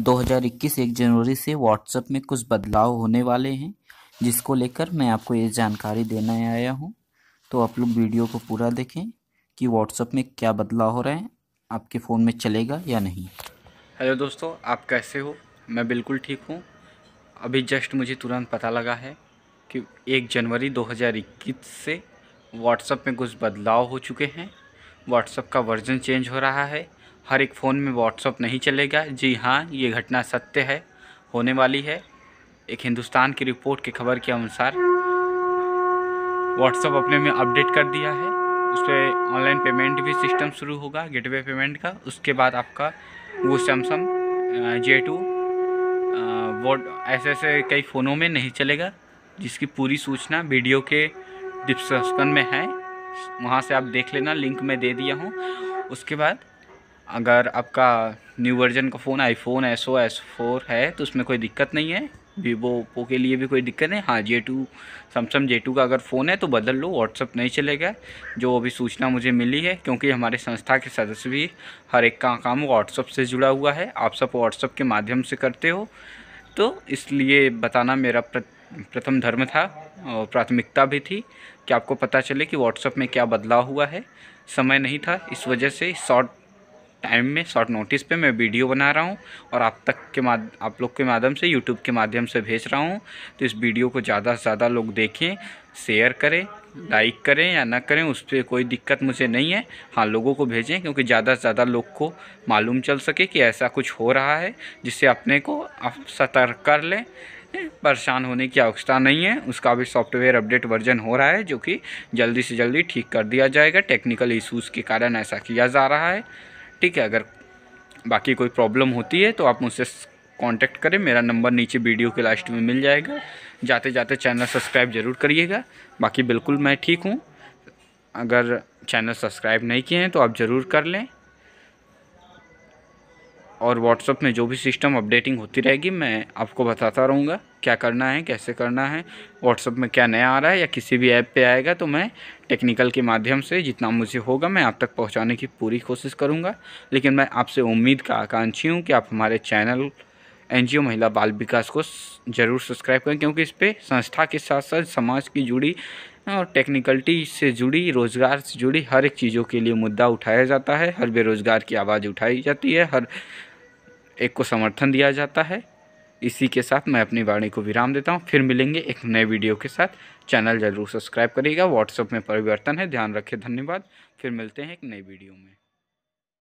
2021 एक जनवरी से व्हाट्सएप में कुछ बदलाव होने वाले हैं जिसको लेकर मैं आपको ये जानकारी देने आया हूँ तो आप लोग वीडियो को पूरा देखें कि व्हाट्सएप में क्या बदलाव हो रहे हैं आपके फ़ोन में चलेगा या नहीं हेलो दोस्तों आप कैसे हो मैं बिल्कुल ठीक हूँ अभी जस्ट मुझे तुरंत पता लगा है कि एक जनवरी 2021 से व्हाट्सएप में कुछ बदलाव हो चुके हैं व्हाट्सएप का वर्जन चेंज हो रहा है हर एक फ़ोन में व्हाट्सअप नहीं चलेगा जी हाँ ये घटना सत्य है होने वाली है एक हिंदुस्तान की रिपोर्ट की खबर के अनुसार व्हाट्सअप अपने में अपडेट कर दिया है उस पर ऑनलाइन पेमेंट भी सिस्टम शुरू होगा गेटवे पेमेंट का उसके बाद आपका वो सैमसंग जे टू वोट ऐसे ऐसे कई फ़ोनों में नहीं चलेगा जिसकी पूरी सूचना वीडियो के डिस्क्रिप्शन में है वहाँ से आप देख लेना लिंक मैं दे दिया हूँ उसके बाद अगर आपका न्यू वर्जन का phone iPhone S O S four है तो उसमें कोई दिक्कत नहीं है वीवो ओप्पो के लिए भी कोई दिक्कत नहीं हाँ J two Samsung J two का अगर फ़ोन है तो बदल लो व्हाट्सअप नहीं चलेगा जो अभी सूचना मुझे मिली है क्योंकि हमारे संस्था के सदस्य भी हर एक का काम व्हाट्सअप से जुड़ा हुआ है आप सब व्हाट्सअप के माध्यम से करते हो तो इसलिए बताना मेरा प्रथम धर्म था और प्राथमिकता भी थी कि आपको पता चले कि व्हाट्सअप में क्या बदलाव हुआ है समय नहीं था इस वजह से शॉर्ट टाइम में शॉर्ट नोटिस पे मैं वीडियो बना रहा हूँ और आप तक के माध आप लोग के माध्यम से यूट्यूब के माध्यम से भेज रहा हूँ तो इस वीडियो को ज़्यादा से ज़्यादा लोग देखें शेयर करें लाइक करें या ना करें उस पर कोई दिक्कत मुझे नहीं है हाँ लोगों को भेजें क्योंकि ज़्यादा से ज़्यादा लोग को मालूम चल सके कि ऐसा कुछ हो रहा है जिससे अपने को आप सतर्क कर लें परेशान होने की आवश्यकता नहीं है उसका भी सॉफ्टवेयर अपडेट वर्जन हो रहा है जो कि जल्दी से जल्दी ठीक कर दिया जाएगा टेक्निकल इश्यूज़ के कारण ऐसा किया जा रहा है ठीक है अगर बाकी कोई प्रॉब्लम होती है तो आप मुझसे कांटेक्ट करें मेरा नंबर नीचे वीडियो के लास्ट में मिल जाएगा जाते जाते चैनल सब्सक्राइब ज़रूर करिएगा बाकी बिल्कुल मैं ठीक हूँ अगर चैनल सब्सक्राइब नहीं किए हैं तो आप ज़रूर कर लें और व्हाट्सअप में जो भी सिस्टम अपडेटिंग होती रहेगी मैं आपको बताता रहूँगा क्या करना है कैसे करना है व्हाट्सअप में क्या नया आ रहा है या किसी भी ऐप पे आएगा तो मैं टेक्निकल के माध्यम से जितना मुझे होगा मैं आप तक पहुँचाने की पूरी कोशिश करूँगा लेकिन मैं आपसे उम्मीद का आकांक्षी हूँ कि आप हमारे चैनल एन महिला बाल विकास को ज़रूर सब्सक्राइब करें क्योंकि इस पर संस्था के साथ साथ समाज की जुड़ी और टेक्निकल्टी से जुड़ी रोज़गार से जुड़ी हर एक चीज़ों के लिए मुद्दा उठाया जाता है हर बेरोज़गार की आवाज़ उठाई जाती है हर एक को समर्थन दिया जाता है इसी के साथ मैं अपनी वाणी को विराम देता हूँ फिर मिलेंगे एक नए वीडियो के साथ चैनल जरूर सब्सक्राइब करिएगा व्हाट्सएप में परिवर्तन है ध्यान रखें धन्यवाद फिर मिलते हैं एक नई वीडियो में